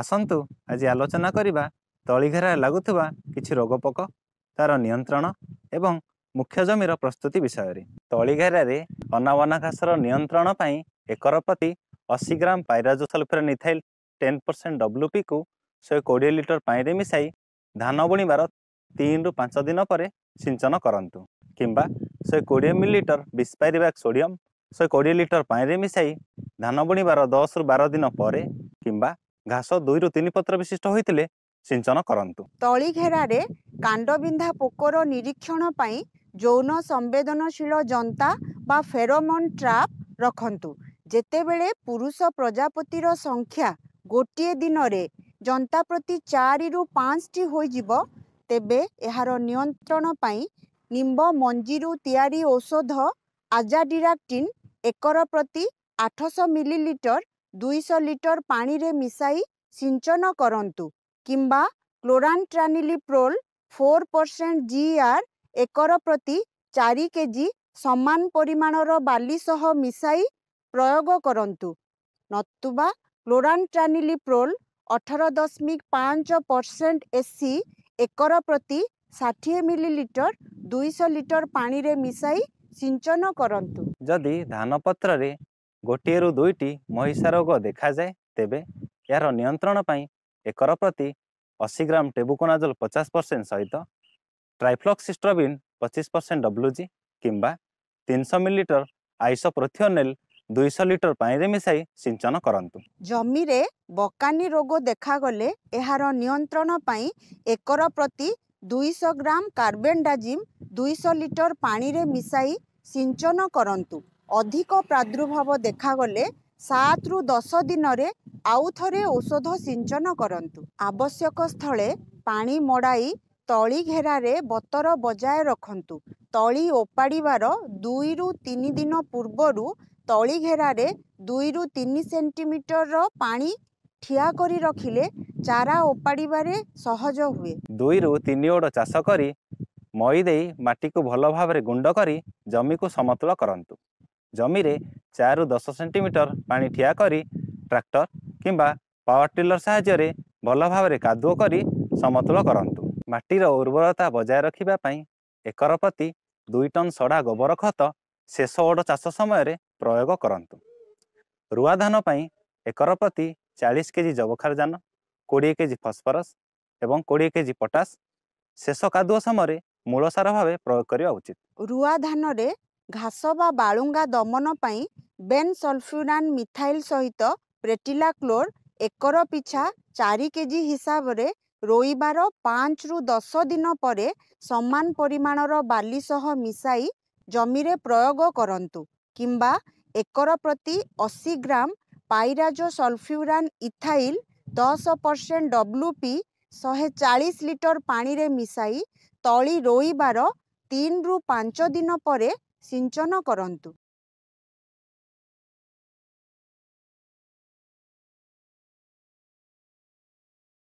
ଆସନ୍ତୁ ଆଜି ଆଲୋଚନା କରିବା ତଳିଘେରା ଲାଗୁଥିବା କିଛି ରୋଗ ପୋକ ତା'ର ନିୟନ୍ତ୍ରଣ ଏବଂ ମୁଖ୍ୟ ଜମିର ପ୍ରସ୍ତୁତି ବିଷୟରେ ତଳିଘେରାରେ ଅନାବନା ଘାସର ନିୟନ୍ତ୍ରଣ ପାଇଁ ଏକର ପ୍ରତି ଅଶୀ gram pyrazosulfuron ethyl ten percent W ପିକୁ ଶହେ କୋଡ଼ିଏ ଲିଟର ପାଣିରେ ମିଶାଇ ଧାନ ବୁଣିବାର ତିନିରୁ ପାଞ୍ଚ ଦିନ ପରେ ସିଞ୍ଚନ କରନ୍ତୁ କିମ୍ବା ଶହେ କୋଡ଼ିଏ ମିଲି ମିଲିଲିଟର ବିସ୍ପାଇରିବାକ୍ ସୋଡ଼ିୟମ୍ ଶହେ କୋଡ଼ିଏ ଲିଟର ପାଣିରେ ମିଶାଇ ଧାନ ବୁଣିବାର ଦଶରୁ ବାର ଦିନ ପରେ କିମ୍ବା ଘାସ ଦୁଇରୁ ତିନି ପତ୍ର ବିଶିଷ୍ଟ ହୋଇଥିଲେ ସିଞ୍ଚନ କରନ୍ତୁ ତଳି ଘେରାରେ କାଣ୍ଡବିନ୍ଧା ପୋକର ନିରୀକ୍ଷଣ ପାଇଁ ଯୌନ ସମ୍ବେଦନଶୀଳ ଜନ୍ତା ବା ଫେରୋମନ୍ ଟ୍ରାପ୍ ରଖନ୍ତୁ ଯେତେବେଳେ ପୁରୁଷ ପ୍ରଜାପତିର ସଂଖ୍ୟା ଗୋଟିଏ ଦିନରେ ଜନ୍ତା ପ୍ରତି ଚାରିରୁ ପାଞ୍ଚଟି ହୋଇଯିବ ତେବେ ଏହାର ନିୟନ୍ତ୍ରଣ ପାଇଁ ନିମ୍ବ ମଞ୍ଜିରୁ ତିଆରି ଔଷଧ ଆଜାଡିରାକ୍ଟିନ୍ ଏକର ପ୍ରତି ଆଠଶହ ମିଲିଲିଟର ଦୁଇଶହ ଲିଟର ପାଣିରେ ମିଶାଇ ସିଞ୍ଚନ କରନ୍ତୁ କିମ୍ବା chlorantraniliprole four percent G R acre ପ୍ରତି ଚାରି କେଜି ସମାନ ପରିମାଣର ବାଲି ସହ ମିଶାଇ ପ୍ରୟୋଗ କରନ୍ତୁ ନତୁବା କ୍ଲୋରାଣ୍ଟ୍ରାନିଲିପ୍ରୋଲ୍ ଅଠର ଦଶମିକ ପାଞ୍ଚ ପରସେଣ୍ଟ ଏସି ଏକର ପ୍ରତି ଷାଠିଏ ମିଲିଲିଟର ଦୁଇଶହ ଲିଟର ପାଣିରେ ମିଶାଇ ସିଞ୍ଚନ କରନ୍ତୁ ଯଦି ଧାନପତ୍ରରେ ଗୋଟିଏରୁ ଦୁଇଟି ମହିଷା ରୋଗ ଦେଖାଯାଏ ତେବେ ଏହାର ନିୟନ୍ତ୍ରଣ ପାଇଁ ଏକର ପ୍ରତି ଅଶୀ ଗ୍ରାମ ଟେବୁକୋନାଜଲ ପଚାଶ ପରସେଣ୍ଟ ସହିତ ଟ୍ରାଇଫ୍ଲକ୍ସିଷ୍ଟ୍ରବିନ୍ ପଚିଶ ପରସେଣ୍ଟ ଡବ୍ଲୁ ଜି କିମ୍ବା ତିନିଶହ ମିଲିଲିଟର ଆଇସୋପ୍ରୋଥିଓନେଲ ଦୁଇଶହ ଲିଟର ପାଣିରେ ମିଶାଇ ସିଞ୍ଚନ କରନ୍ତୁ ଜମିରେ ବକାନି ରୋଗ ଦେଖାଗଲେ ଏହାର ନିୟନ୍ତ୍ରଣ ପାଇଁ ଏକର ପ୍ରତି ଦୁଇଶହ ଗ୍ରାମ କାର୍ବେଣ୍ଡାଜିମ୍ ଦୁଇଶହ ଲିଟର ପାଣିରେ ମିଶାଇ ସିଞ୍ଚନ କରନ୍ତୁ ଅଧିକ ପ୍ରାଦୁର୍ଭାବ ଦେଖାଗଲେ ସାତରୁ ଦଶ ଦିନରେ ଆଉ ଥରେ ଔଷଧ ସିଞ୍ଚନ କରନ୍ତୁ ଆବଶ୍ୟକ ସ୍ଥଳେ ପାଣି ମଡ଼ାଇ ତଳି ଘେରାରେ ବତର ବଜାୟ ରଖନ୍ତୁ ତଳି ଓପାଡ଼ିବାର ଦୁଇରୁ ତିନି ଦିନ ପୂର୍ବରୁ ତଳି ଘେରାରେ ଦୁଇରୁ ତିନି ସେଣ୍ଟିମିଟରର ପାଣି ଠିଆ କରି ରଖିଲେ ଚାରା ଓପାଡ଼ିବାରେ ସହଜ ହୁଏ ଦୁଇରୁ ତିନି ଓଡ଼ ଚାଷ କରି ମଇ ଦେଇ ମାଟିକୁ ଭଲ ଭାବରେ ଗୁଣ୍ଡ କରି ଜମିକୁ ସମତୁଳ କରନ୍ତୁ ଜମିରେ ଚାରିରୁ ଦଶ ସେଣ୍ଟିମିଟର ପାଣି ଠିଆ କରି ଟ୍ରାକ୍ଟର କିମ୍ବା ପାୱାର ଟିଲର ସାହାଯ୍ୟରେ ଭଲ ଭାବରେ କାଦୁଅ କରି ସମତୁଲ କରନ୍ତୁ ମାଟିର ଉର୍ବରତା ବଜାୟ ରଖିବା ପାଇଁ ଏକର ପ୍ରତି ଦୁଇ ଟନ୍ ସଢ଼ା ଗୋବର ଖତ ଶେଷ ଓଡ଼ ଚାଷ ସମୟରେ ପ୍ରୟୋଗ କରନ୍ତୁ ରୁଆ ଧାନ ପାଇଁ ଏକର ପ୍ରତି ଚାଳିଶ କେ ଜି ଯବକ୍ଷାର ଯାନ କୋଡ଼ିଏ କେ ଜି ଫସ୍ଫରସ୍ ଏବଂ କୋଡ଼ିଏ କେ ଜି ପଟାସ୍ ଶେଷ କାଦୁଅ ସମୟରେ ମୂଳସାର ଭାବେ ପ୍ରୟୋଗ କରିବା ଉଚିତ ରୁଆ ଧାନରେ ଘାସ ବା ବାଳୁଙ୍ଗା ଦମନ ପାଇଁ ବେନ୍ ସଲଫ୍ୟୁରାନ୍ ମିଥାଇଲ୍ ସହିତ ପ୍ରେଟିଲାକ୍ଲୋର ଏକର ପିଛା ଚାରି କେଜି ହିସାବରେ ରୋଇବାର ପାଞ୍ଚରୁ ଦଶ ଦିନ ପରେ ସମାନ ପରିମାଣର ବାଲି ସହ ମିଶାଇ ଜମିରେ ପ୍ରୟୋଗ କରନ୍ତୁ କିମ୍ବା ଏକର ପ୍ରତି ଅଶୀ ଗ୍ରାମ ପାଇରାଜୋ ସଲଫ୍ୟୁରାନ୍ ଇଥାଇଲ୍ ଦଶ ପରସେଣ୍ଟ ଡବ୍ଲୁ ପି ଶହେ ଚାଳିଶ ଲିଟର ପାଣିରେ ମିଶାଇ ତଳି ରୋଇବାର ତିନିରୁ ପାଞ୍ଚ ଦିନ ପରେ ସିଞ୍ଚନ କରନ୍ତୁ